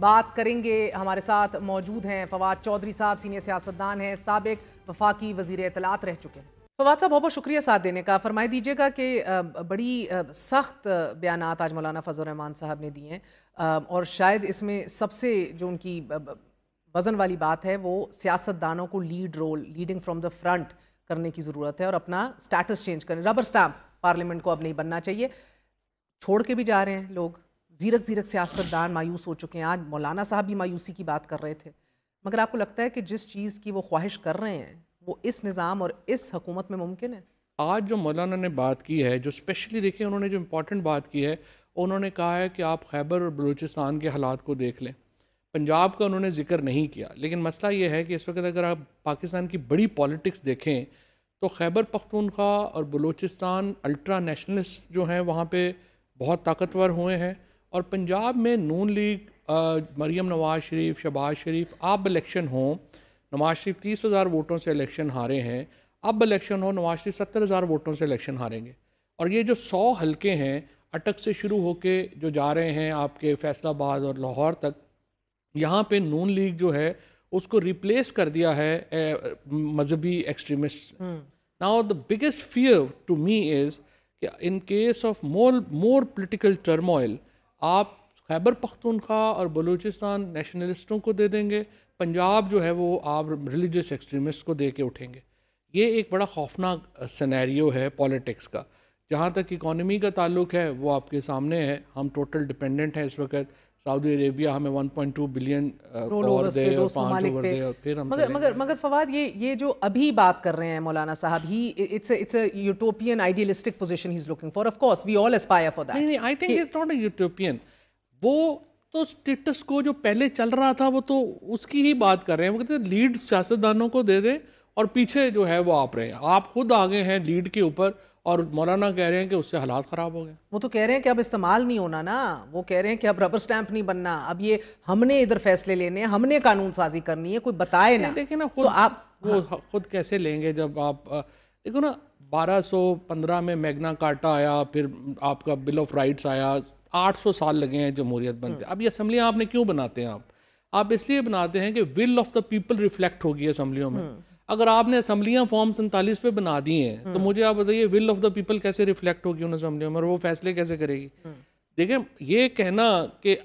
बात करेंगे हमारे साथ मौजूद हैं फवाद चौधरी साहब सीनियर सियासतदान हैं सबक वफाकी वजीर अतलात रह चुके हैं फवाद साहब बहुत बहुत शुक्रिया साथ देने का फरमाई दीजिएगा कि बड़ी सख्त बयान आज मौलाना फजलरहमान साहब ने दिए हैं और शायद इसमें सबसे जो उनकी वज़न वाली बात है वो सियासतदानों को lead role leading from the front करने की ज़रूरत है और अपना स्टेटस चेंज करें रबर स्टैम्प पार्लियामेंट को अब नहीं बनना चाहिए छोड़ के भी जा रहे हैं लोग ज़ीरक ज़ीरक सियासतदान मायूस हो चुके हैं आज मौलाना साहब भी मायूसी की बात कर रहे थे मगर आपको लगता है कि जिस चीज़ की वो ख्वाहिश कर रहे हैं वो इस निज़ाम और इस हकूमत में मुमकिन है आज जो मौलाना ने बात की है जो स्पेशली देखिए उन्होंने जो इम्पोर्टेंट बात की है उन्होंने कहा है कि आप खैबर और बलूचिस्तान के हालात को देख लें पंजाब का उन्होंने जिक्र नहीं किया लेकिन मसला ये है कि इस वक्त अगर आप पाकिस्तान की बड़ी पॉलिटिक्स देखें तो खैबर पख्तूनख्वा और बलूचिस्तान अल्ट्रा नेशनलिस्ट जो हैं वहाँ पर बहुत ताकतवर हुए हैं और पंजाब में नून लीग मरीम नवाज शरीफ शबाज शरीफ अब इलेक्शन हो नवाज शरीफ तीस हज़ार वोटों से इलेक्शन हारे हैं अब इलेक्शन हो नवाज शरीफ सत्तर हज़ार वोटों से इलेक्शन हारेंगे और ये जो सौ हल्के हैं अटक से शुरू होकर जो जा रहे हैं आपके फैसलाबाद और लाहौर तक यहाँ पर नून लीग जो है उसको रिप्लेस कर दिया है मजहबी extremist now the biggest fear to me is in case of more more political turmoil आप खैबर पख्तूनख्वा और बलूचिस्तान नेशनलिस्टों को दे देंगे पंजाब जो है वो आप रिलीजस एक्सट्रीमिस्ट को दे के उठेंगे ये एक बड़ा खौफनाक सिनेरियो है पॉलिटिक्स का जहाँ तक इकॉनमी का ताल्लुक है वो आपके सामने है हम टोटल डिपेंडेंट हैं इस वक्त सऊदी अरेबिया हमें 1.2 uh, बिलियन मगर मगर मगर फवाद ये ये जो अभी बात कर रहे हैं मौलाना साहब ही it's it's a utopian idealistic position he is looking for of course we all aspire for that नहीं I think it's not a utopian वो तो स्टेटस को जो पहले चल रहा था वो तो उसकी ही बात कर रहे हैं वो कहते हैं लीड सियासतदानों को दे दें और पीछे जो है वो आप रहे हैं आप खुद आगे हैं लीड के ऊपर और मौलाना कह रहे हैं कि उससे हालात ख़राब हो गए वो तो कह रहे हैं कि अब इस्तेमाल नहीं होना ना वो कह रहे हैं कि अब रबर स्टैंप नहीं बनना अब ये हमने इधर फैसले लेने हमने कानून साजी करनी है कोई बताए ना देखिए ना खुद आप वो हाँ। खुद कैसे लेंगे जब आप देखो ना 1215 में मैगना कार्टा आया फिर आपका बिल ऑफ राइट्स आया 800 साल लगे हैं जमहूरियत बनते हाँ। अब ये असम्बलियाँ आपने क्यों बनाते हैं आप आप इसलिए बनाते हैं कि will of the people reflect होगी असम्बलियों में हाँ। अगर आपने असम्बलियाँ फॉर्म सैंतालीस पे बना दी हैं तो हम्म। मुझे आप बताइए विल ऑफ द पीपल कैसे रिफ्लेक्ट होगी उन असम्बलियों में और वो फैसले कैसे करेगी हम्म। देखिए ये कहना कि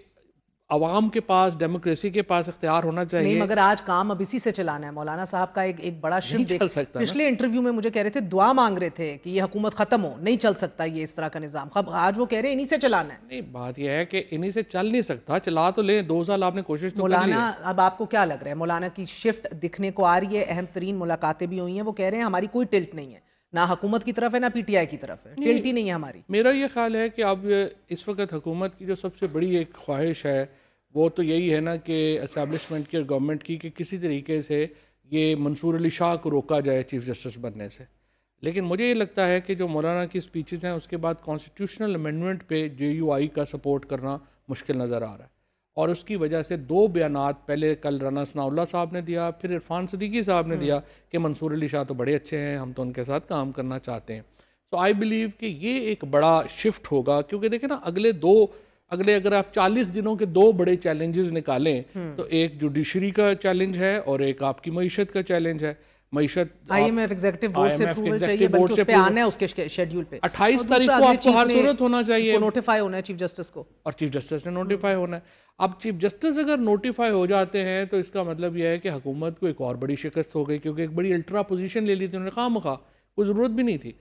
आवाम के पास डेमोक्रेसी के पास इख्तियार होना चाहिए नहीं मगर आज काम अब इसी से चलाना है मौलाना साहब का एक एक बड़ा शिफ्ट चल सकता पिछले इंटरव्यू में मुझे कह रहे थे दुआ मांग रहे थे कि ये हुकूमत ख़त्म हो नहीं चल सकता ये इस तरह का निज़ाम खब आज वो कह रहे हैं इन्हीं से चलाना है नहीं बात यह है कि इन्हीं से चल नहीं सकता चला तो ले दो साल आपने कोशिश तो मौलाना अब आपको क्या लग रहा है मौलाना की शिफ्ट दिखने को आ रही है अहम तरीन मुलाकातें भी हुई हैं वो कह रहे हैं हमारी कोई टिल्ट नहीं है ना हुकूमत की तरफ है ना पीटीआई की तरफ है टिल्टी नहीं है हमारी मेरा ये ख्याल है कि अब इस वक्त हुकूमत की जो सबसे बड़ी एक ख्वाहिश है वो तो यही है ना कि इस्टबलिशमेंट की और गवर्नमेंट की कि किसी तरीके से ये मंसूर अली शाह को रोका जाए चीफ जस्टिस बनने से लेकिन मुझे ये लगता है कि जो मौलाना की स्पीचेस हैं उसके बाद कॉन्स्टिट्यूशनल अमेंडमेंट पे जे का सपोर्ट करना मुश्किल नज़र आ रहा है और उसकी वजह से दो बयान पहले कल राना सनाउल्ला साहब ने दिया फिर इरफान सदीकी साहब ने दिया कि मंसूर अली शाह तो बड़े अच्छे हैं हम तो उनके साथ काम करना चाहते हैं तो आई बिलीव कि ये एक बड़ा शिफ्ट होगा क्योंकि देखें ना अगले दो अगले अगर आप 40 दिनों के दो बड़े चैलेंजेस निकालें हम्म। तो एक जुडिशरी का चैलेंज है और एक आपकी मीशत का चैलेंज है और चीफ जस्टिस ने नोटिफाई हम्म। होना है अब चीफ जस्टिस अगर नोटिफाई हो जाते हैं तो इसका मतलब यह है कि हुकूमत को एक और बड़ी शिकस्त हो गई क्योंकि एक बड़ी अल्ट्रा पोजीशन ले ली थी उन्होंने खाम खा कोई ज़रूरत भी नहीं थी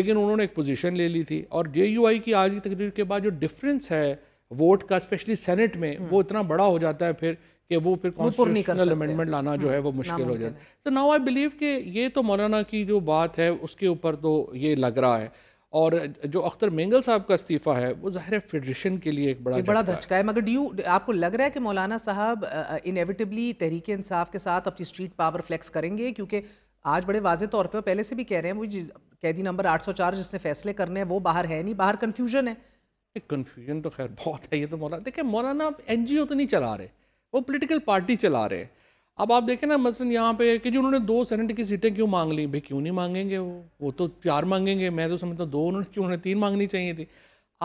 लेकिन उन्होंने एक पोजिशन ले ली थी और जे यू आई की आज की तकरीर के बाद जो डिफरेंस है वोट का स्पेशली सेनेट में वो इतना बड़ा हो जाता है फिर कि वो फिर कॉन्स्टिट्यूशनल अमेंडमेंट लाना जो है वो हम्म, मुश्किल हो जाता है तो नाउ आई बिलीव कि ये तो मौलाना की जो बात है उसके ऊपर तो ये लग रहा है और जो अख्तर मेंगल साहब का इस्तीफ़ा है वो ज़ाहिर फेडरेशन के लिए एक बड़ा बड़ा धचका है मगर ड्यू आपको लग रहा है कि मौलाना साहब इनएविटेबली तहरीक इंसाफ के साथ अपनी स्ट्रीट पावर फ्लेक्स करेंगे क्योंकि आज बड़े वाजे तौर पर पहले से भी कह रहे हैं वो कैदी नंबर चार जिसने फैसले करने हैं वो बाहर है नहीं बाहर कन्फ्यूजन है कन्फ्यूजन तो खैर बहुत है ये तो मौलाना देखिए मौलाना आप एन तो नहीं चला रहे वो पोलिटिकल पार्टी चला रहे अब आप देखें ना मसलन यहाँ पे कि जी उन्होंने दो सेनेट की सीटें क्यों मांग ली भाई क्यों नहीं मांगेंगे वो वो तो चार मांगेंगे मैं तो समझता दो उन्होंने क्यों उन्होंने तीन मांगनी चाहिए थी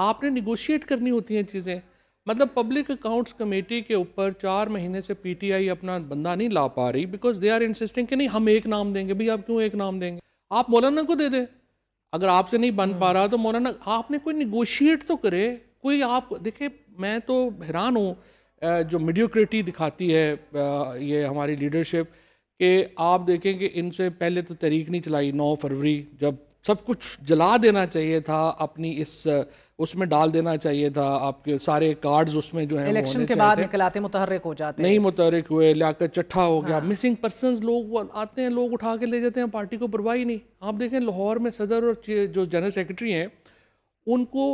आपने निगोशिएट करनी होती हैं चीज़ें मतलब पब्लिक अकाउंट्स कमेटी के ऊपर चार महीने से पीटीआई अपना बंदा नहीं ला पा रही बिकॉज दे आर इंसिस्टिंग कि नहीं हम एक नाम देंगे भाई आप क्यों एक नाम देंगे आप मौलाना को दे दें अगर आपसे नहीं बन पा हम्म। रहा तो मौलाना आपने कोई निगोशिएट तो करे कोई आप देखे मैं तो हैरान हूँ जो मीडियोक्रेटी दिखाती है ये हमारी लीडरशिप कि आप देखें कि इनसे पहले तो तहरीक नहीं चलाई 9 फरवरी जब सब कुछ जला देना चाहिए था अपनी इस उसमें डाल देना चाहिए था आपके सारे कार्ड्स उसमें जो है इलेक्शन के बाद निकल आते मुतहरक हो जाते नहीं मुतहरक हुए लाकर चट्ठा हो गया हाँ। मिसिंग पर्सन लोग आते हैं लोग उठा के ले जाते हैं पार्टी को परवाही नहीं आप देखें लाहौर में सदर और जो जनरल सेक्रेटरी हैं उनको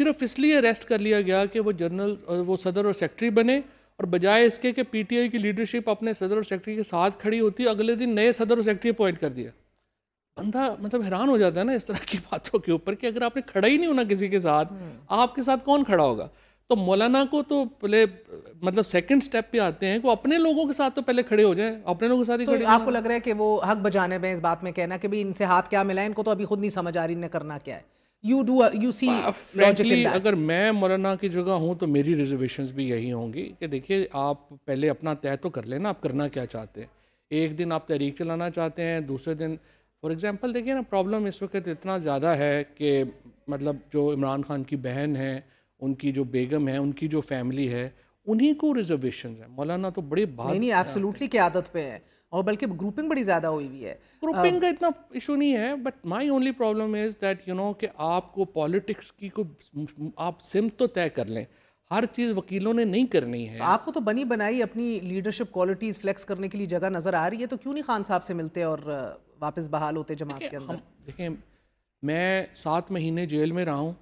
सिर्फ इसलिए अरेस्ट कर लिया गया कि वो जनरल वो सदर और सेक्रेटरी बने और बजाय इसके कि पीटीआई की लीडरशिप अपने सदर और सेक्रेटरी के साथ खड़ी होती अगले दिन नए सदर और सेक्रेटरी अपॉइंट कर दिया बंदा मतलब हैरान हो जाता है ना इस तरह की बातों के ऊपर कि अगर आपने खड़ा ही नहीं होना किसी के साथ हम्म। आपके साथ कौन खड़ा होगा तो मौलाना को तो पहले मतलब सेकंड स्टेप पे आते हैं को अपने लोगों के साथ तो पहले खड़े हो जाएं अपने लोगों के साथ ही so, खड़े आपको लग रहा है कि वो हक बजाने में इस बात में कहना कि भाई इनसे हाथ क्या मिला इनको तो अभी खुद नहीं समझ आ रही इन्हें करना क्या है you do you see frankly अगर मैं मौलाना की जगह हूँ तो मेरी रिजर्वेशन भी यही होंगी कि देखिए आप पहले अपना तय तो कर लेना आप करना क्या चाहते हैं एक दिन आप तहरीक चलाना चाहते हैं दूसरे दिन फॉर एग्ज़ाम्पल देखिए ना प्रॉब्लम इस वक्त इतना ज़्यादा है कि मतलब जो इमरान खान की बहन है उनकी जो बेगम है उनकी जो फैमिली है उन्हीं को रिजर्वेशन है मौलाना तो बड़े बात नहीं एब्सोल्युटली की आदत पे है और बल्कि ग्रुपिंग बड़ी ज़्यादा हुई हुई है ग्रुपिंग का इतना इशू नहीं है but my only problem is that you know कि आपको पॉलिटिक्स की को आप सिम तो तय कर लें हर चीज़ वकीलों ने नहीं करनी है तो आपको तो बनी बनाई अपनी लीडरशिप क्वालिटीज़ फ्लेक्स करने के लिए जगह नज़र आ रही है तो क्यों नहीं खान साहब से मिलते और वापस बहाल होते जमात के अंदर देखिए मैं सात महीने जेल में रहा हूँ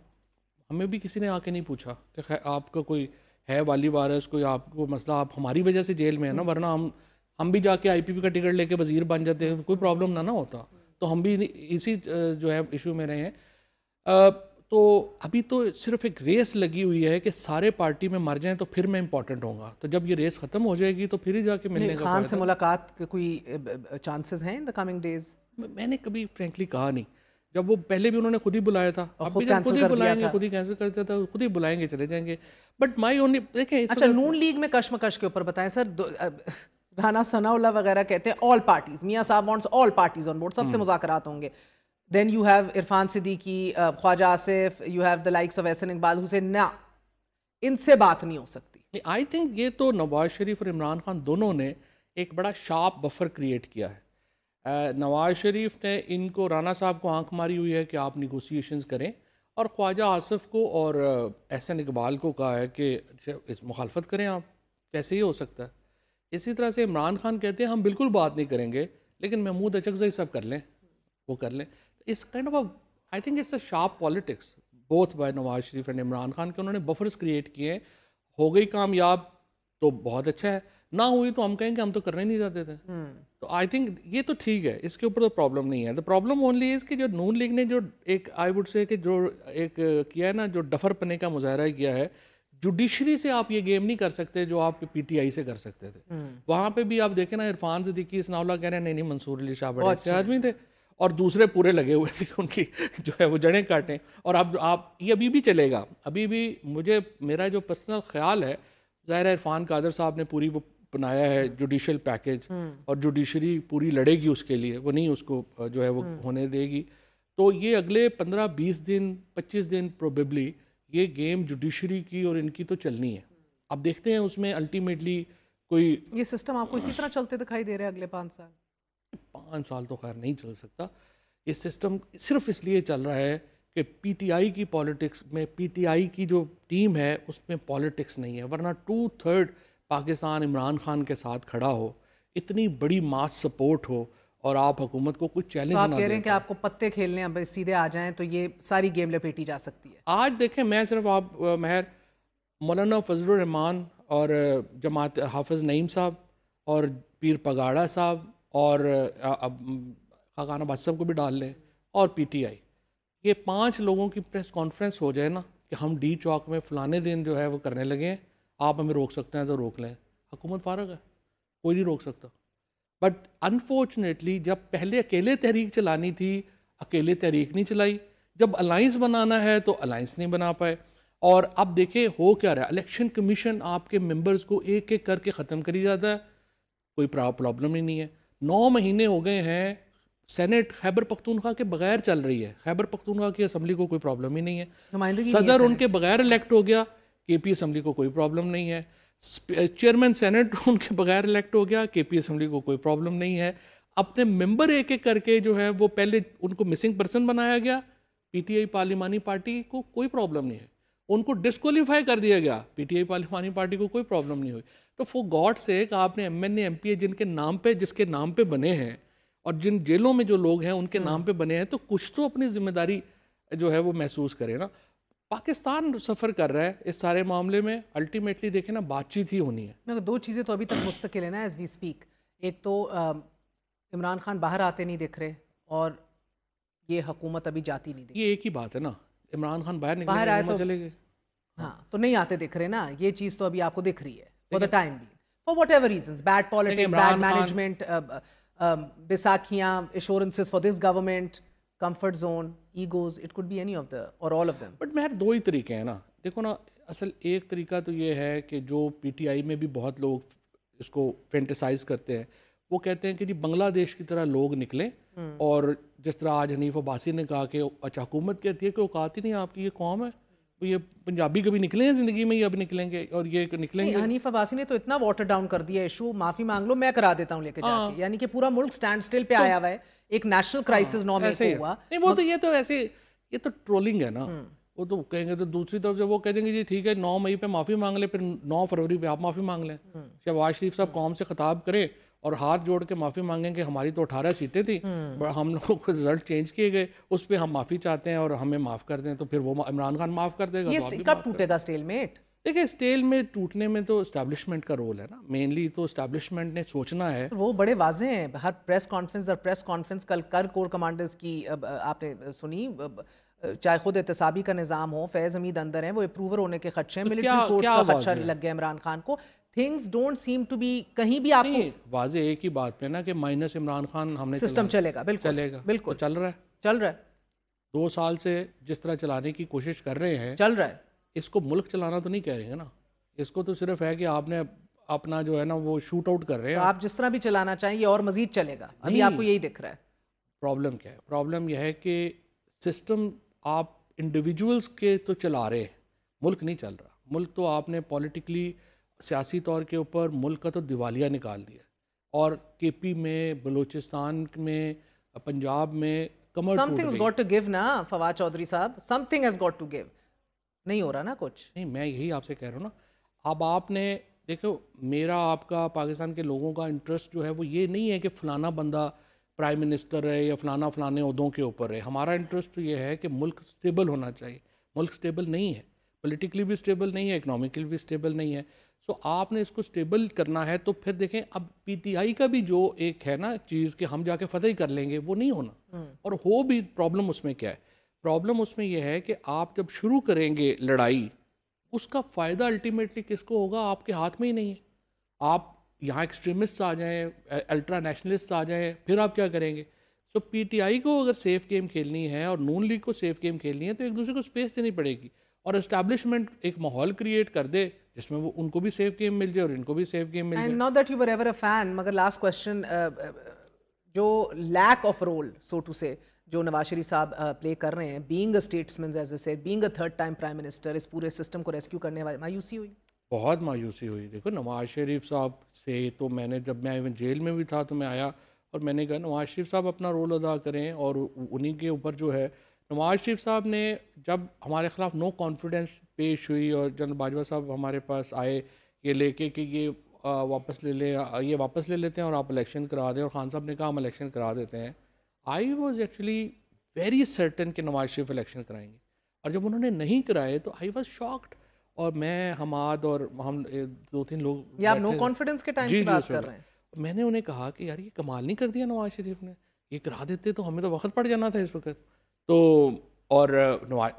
हमें भी किसी ने आके नहीं पूछा कि आपका कोई है वाली वारस कोई आपको मसला आप हमारी वजह से जेल में है ना वरना हम हम भी जाके आईपीपी का टिकट लेके वजीर बन जाते हैं कोई प्रॉब्लम ना ना होता तो हम भी इसी जो है इशू में रहे हैं तो अभी तो सिर्फ एक रेस लगी हुई है कि सारे पार्टी में मर जाए तो फिर मैं इंपॉर्टेंट होऊंगा तो जब ये रेस खत्म हो जाएगी तो फिर ही जाके मिलने का खान से मुलाकात के कोई चांसेस हैं इन द कमिंग डेज मैंने कभी फ्रेंकली कहा नहीं जब वो पहले भी उन्होंने खुद ही बुलाया था अब भी खुद ही बुलाएंगे खुद ही कैंसिल कर दिया था तो खुद ही बुलाएंगे चले जाएंगे बट माई ओनली देखें अच्छा नून लीग में कश्मकश के ऊपर बताएं सर राना सनाउल्ला वगैरह कहते हैं ऑल पार्टीज मियाँ साहब wants all parties on board सबसे हम्म। मुजाकर होंगे then you have Irfan Siddiqui, uh, Khwaja Asif, you have the likes of Ehsan Iqbal who say ना इनसे बात नहीं हो सकती आई थिंक ये तो नवाज शरीफ और इमरान खान दोनों ने एक बड़ा शार्प बफर क्रिएट किया है नवाज शरीफ ने इनको राना साहब को आंख मारी हुई है कि आप निगोसिएशंस करें और ख्वाजा आसफ को और एहसन इकबाल को कहा है कि अच्छा, इस मुखालफत करें आप कैसे ही हो सकता है इसी तरह से इमरान खान कहते हैं हम बिल्कुल बात नहीं करेंगे लेकिन महमूद अचकजई सब कर लें वो कर लें इस kind of I think it's a sharp politics both by Nawaz Sharif and Imran Khan के उन्होंने बफर्स क्रिएट किए हैं हो गई कामयाब तो बहुत अच्छा है ना हुई तो हम कहेंगे हम तो करना ही नहीं चाहते थे हम्म। तो आई थिंक ये तो ठीक है इसके ऊपर तो प्रॉब्लम नहीं है द प्रॉब्लम ओनली इज़ कि जो नून लीग ने जो एक आई वुड से कि जो एक किया है ना जो डफर पने का मुजाहरा किया है जुडिशरी से आप ये गेम नहीं कर सकते जो आप पीटीआई से कर सकते थे वहां हम्म। वहाँ पे भी आप देखें ना इरफान सिद्दीकी इसनाउला कह रहे हैं नहीं नहीं मंसूर अली शाह बड़े अच्छे आदमी थे और दूसरे पूरे लगे हुए थे उनकी जो है वो जड़ें काटें और अब आप ये अभी भी चलेगा अभी भी मुझे मेरा जो पर्सनल ख्याल है ज़ाहिर इरफान कादर साहब ने पूरी वो बनाया है जुडिशल पैकेज हम्म। और जुडिशरी पूरी लड़ेगी उसके लिए वो नहीं उसको जो है वो हम्म। होने देगी तो ये अगले पंद्रह बीस दिन पच्चीस दिन प्रोबेबली ये गेम जुडिशरी की और इनकी तो चलनी है अब देखते हैं उसमें अल्टीमेटली कोई ये सिस्टम आपको इसी तरह चलते दिखाई दे रहे हैं अगले पाँच साल पाँच साल तो खैर नहीं चल सकता ये सिस्टम सिर्फ इसलिए चल रहा है कि पीटीआई की पॉलिटिक्स में पीटीआई की जो टीम है उसमें पॉलिटिक्स नहीं है वरना टू थर्ड पाकिस्तान इमरान खान के साथ खड़ा हो इतनी बड़ी मास सपोर्ट हो और आप हुकूमत को कुछ चैलेंज तो आप कह रहे हैं कि आपको पत्ते खेलने अब सीधे आ जाएं तो ये सारी गेम लपेटी जा सकती है आज देखें मैं सिर्फ आप महर मौलाना फजलरहमान और जमात हाफिज़ नईम साहब और पीर पगाड़ा साहब और अब खाना बादशाह को भी डाल लें और पीटीआई ये पांच लोगों की प्रेस कॉन्फ्रेंस हो जाए ना कि हम डी चौक में फलाने दिन जो है वो करने लगे हैं आप हमें रोक सकते हैं तो रोक लें हुकूमत फारग है कोई नहीं रोक सकता बट अनफॉर्चुनेटली जब पहले अकेले तहरीक चलानी थी अकेले तहरीक नहीं चलाई जब अलाइंस बनाना है तो अलाइंस नहीं बना पाए और अब देखें हो क्या रहा है इलेक्शन कमीशन आपके मेंबर्स को एक एक करके ख़त्म करी जाता है कोई प्रॉब्लम ही नहीं है नौ महीने हो गए हैं सेनेट खैबर पख्तूनखा के बगैर चल रही है खैबर पख्तूनखा की असम्बली को कोई प्रॉब्लम ही नहीं है सदर उनके बगैर इलेक्ट हो गया के पी असम्बली को कोई प्रॉब्लम नहीं है चेयरमैन सेनेट उनके बगैर इलेक्ट हो गया के पी असम्बली को कोई प्रॉब्लम नहीं है अपने मेंबर एक एक करके जो है वो पहले उनको मिसिंग पर्सन बनाया गया पीटीआई पार्लिमानी पार्टी को कोई प्रॉब्लम नहीं है उनको डिस्कालीफाई कर दिया गया पीटीआई पार्लिमानी पार्टी को कोई प्रॉब्लम नहीं हुई तो फॉर गॉड एक आपने M N M P A जिनके नाम पे जिसके नाम पे बने हैं और जिन जेलों में जो लोग हैं उनके नाम पे बने हैं तो कुछ तो अपनी जिम्मेदारी जो है वो महसूस करे ना पाकिस्तान सफ़र कर रहा है इस सारे मामले में अल्टीमेटली देखें ना बातचीत ही होनी है तो दो चीज़ें तो अभी तक मुस्तकिल है ना एज वी स्पीक एक तो इमरान खान बाहर आते नहीं दिख रहे और ये हकूमत अभी जाती नहीं दिख ये एक ही बात है ना इमरान खान बाहर बाहर आए तो चले गए हाँ तो नहीं आते दिख रहे ना ये चीज़ तो अभी आपको दिख रही है for the time being for whatever reason bad politics bad management बैसाखियाँ insurances for this government comfort zone egos it could be any of the और ऑल ऑफ दम बट मेहर दो ही तरीके हैं ना देखो ना असल एक तरीका तो ये है कि जो पीटीआई में भी बहुत लोग इसको फेंटिसाइज करते हैं वो कहते हैं कि जी बांग्लादेश की तरह लोग निकलें हम्म। और जिस तरह आज हनीफ अब्बासी ने कहा कि अच्छा हुकूमत कहती है कि औकात ही नहीं आपकी ये कौम है तो ये पंजाबी कभी निकले हैं ज़िंदगी में ये अब निकलेंगे और ये निकलेंगे हनीफ अब्बासी ने तो इतना वाटर डाउन कर दिया इशू माफ़ी मांग लो मैं करा देता हूँ लेके हाँ। यानी कि पूरा मुल्क स्टैंड स्टिल पे तो आया हुआ है एक नेशनल क्राइसिस नॉम ऐसे हुआ नहीं वो तो ये तो ऐसे ये तो ट्रोलिंग है ना हम्म। वो तो कहेंगे तो दूसरी तरफ जब वो कह देंगे जी ठीक है नौ मई पे माफ़ी मांग ले फिर नौ फरवरी पे आप माफ़ी मांग लें हम्म। शहबाज शरीफ साहब कौम से खताब करें और हाथ जोड़ के माफ़ी मांगें कि हमारी तो अठारह सीटें थी बट हम्म। हम लोगों को रिजल्ट चेंज किए गए उस पर हम माफ़ी चाहते हैं और हमें माफ़ कर दें तो फिर वो इमरान खान माफ़ कर देगा तो कब टूटेगा स्टेलमेट देखिए स्टेल में टूटने में तो इस्टेब्लिशमेंट का रोल है ना मेनली तो इस्टेब्लिशमेंट ने सोचना है वो बड़े वाजे हैं हर प्रेस कॉन्फ्रेंस और प्रेस कॉन्फ्रेंस कल कर कोर कमांडर्स की आपने सुनी चाहे खुद एहतसाबी का निज़ाम हो फैज़ हमीद अंदर हैं वो अप्रूवर होने के खदशे मिलिट्री तो कोर्ट का खदशा लग गया इमरान खान को things don't seem to be कहीं भी आपको वाजे एक ही बात पे ना कि माइनस इमरान खान हमने सिस्टम चलेगा बिल्कुल चलेगा तो बिल्कुल तो चल रहा है चल रहा है दो साल से जिस तरह चलाने की कोशिश कर रहे हैं चल रहा है इसको मुल्क चलाना तो नहीं कह रहे हैं ना इसको तो सिर्फ है कि आपने अपना जो है ना वो शूट आउट कर रहे हैं तो आप जिस तरह भी चलाना चाहिए और मजीद चलेगा अभी आपको यही दिख रहा है प्रॉब्लम क्या है प्रॉब्लम यह है कि सिस्टम आप इंडिविजुअल्स के तो चला रहे हैं मुल्क नहीं चल रहा मुल्क तो आपने पॉलिटिकली सियासी तौर के ऊपर मुल्क का तो दिवालिया निकाल दिया और केपी में बलूचिस्तान में पंजाब में कमर समथिंग गॉट टू गिव ना फवाद चौधरी साहब something has got to give नहीं हो रहा ना कुछ नहीं मैं यही आपसे कह रहा हूँ ना अब आपने देखो मेरा आपका पाकिस्तान के लोगों का इंटरेस्ट जो है वो ये नहीं है कि फलाना बंदा प्राइम मिनिस्टर है या फलाना फलाने उहदों के ऊपर है हमारा इंटरेस्ट तो ये है कि मुल्क स्टेबल होना चाहिए मुल्क स्टेबल नहीं है पोलिटिकली भी स्टेबल नहीं है इकनॉमिकली भी स्टेबल नहीं है तो आपने इसको स्टेबल करना है तो फिर देखें अब पीटीआई का भी जो एक है ना चीज़ कि हम जाके फतेह कर लेंगे वो नहीं होना हम्म। और हो भी प्रॉब्लम उसमें क्या है प्रॉब्लम उसमें यह है कि आप जब शुरू करेंगे लड़ाई उसका फ़ायदा अल्टीमेटली किसको होगा आपके हाथ में ही नहीं है आप यहाँ एक्सट्रीमिस्ट आ जाएँ अल्ट्रा नेशनलिस्ट आ जाएँ फिर आप क्या करेंगे तो पीटीआई को अगर सेफ गेम खेलनी है और नून लीग को सेफ गेम खेलनी है तो एक दूसरे को स्पेस देनी पड़ेगी और इस्टेब्लिशमेंट एक माहौल क्रिएट कर दे जिसमें वो उनको भी सेफ गेम मिल जाए और इनको भी सेफ गेम मिल जाए not that you were ever a fan मगर लास्ट क्वेश्चन uh, uh, जो lack of role so to say जो नवाज शरीफ साहब प्ले uh, कर रहे हैं being a statesman as a said being a third time prime minister इस पूरे system को रेस्क्यू करने वाले मायूसी हुई बहुत मायूसी हुई देखो नवाज शरीफ साहब से तो मैंने जब मैं इवन जेल में भी था तो मैं आया और मैंने कहा नवाज शरीफ साहब अपना रोल अदा करें और उन्हीं के ऊपर जो है नवाज शरीफ साहब ने जब हमारे ख़िलाफ़ नो कॉन्फिडेंस पेश हुई और जनरल बाजवा साहब हमारे पास आए ये लेके कि ये वापस ले लें ये वापस ले लेते हैं और आप इलेक्शन करा दें और ख़ान साहब ने कहा हम इलेक्शन करा देते हैं I was actually very certain कि नवाज शरीफ इलेक्शन कराएंगे और जब उन्होंने नहीं कराए तो आई वॉज शॉक्ड और मैं हमाद और हम दो तीन लोग आप नो कॉन्फिडेंस के टाइम की बात कर रहे हैं मैंने उन्हें कहा कि यार ये कमाल नहीं कर दिया नवाज शरीफ ने ये करा देते तो हमें तो वक्त पड़ जाना था इस वक्त तो और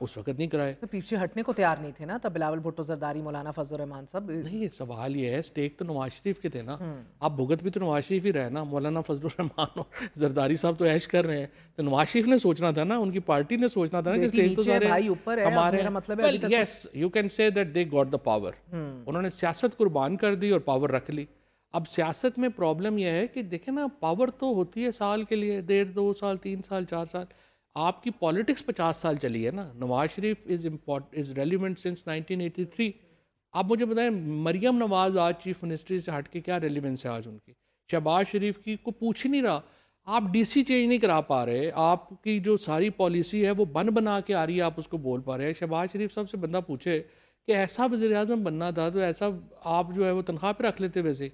उस वक्त नहीं कराए तो पीछे हटने को तैयार नहीं थे ना तब बिलावल भुट्टो जरदारी मौलाना फजल रहमान सब नहीं सवाल ये है स्टेक तो नवाज शरीफ के थे ना हम्म। आप भुगत भी तो नवाज शरीफ ही रहे ना मौलाना फजल रहमान और जरदारी साहब तो ऐश कर रहे हैं तो नवाज शरीफ ने सोचना था ना उनकी पार्टी ने सोचना था ना कि स्टेक तो सारे भाई ऊपर है हमारे मतलब yes you can say that they got the power उन्होंने सियासत कुर्बान कर दी और पावर रख ली अब सियासत में प्रॉब्लम यह है कि देखे ना पावर तो होती है साल के लिए डेढ़ दो साल तीन साल चार साल आपकी पॉलिटिक्स पचास साल चली है ना Nawaz Sharif is import is relevant since 1983 आप मुझे बताएं मरियम नवाज आज चीफ मिनिस्ट्री से हट के क्या रेलिवेंस है आज उनकी शहबाज शरीफ की को पूछ ही नहीं रहा आप डीसी चेंज नहीं करा पा रहे आपकी जो सारी पॉलिसी है वो बन बना के आ रही है आप उसको बोल पा रहे हैं शहबाज शरीफ साहब से बंदा पूछे कि ऐसा वजी बनना था तो ऐसा आप जो है वो तनख्वाह पर रख लेते वैसे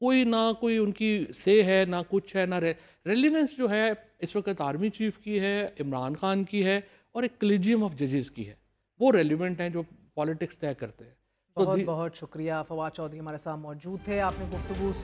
कोई ना कोई उनकी से है ना कुछ है ना रेलिवेंस जो है इस वक्त आर्मी चीफ की है इमरान खान की है और एक कलेजियम ऑफ जजेस की है वो रेलिवेंट हैं जो पॉलिटिक्स तय करते हैं तो बहुत बहुत शुक्रिया फवाद चौधरी हमारे साथ मौजूद थे आपने गुफ्तु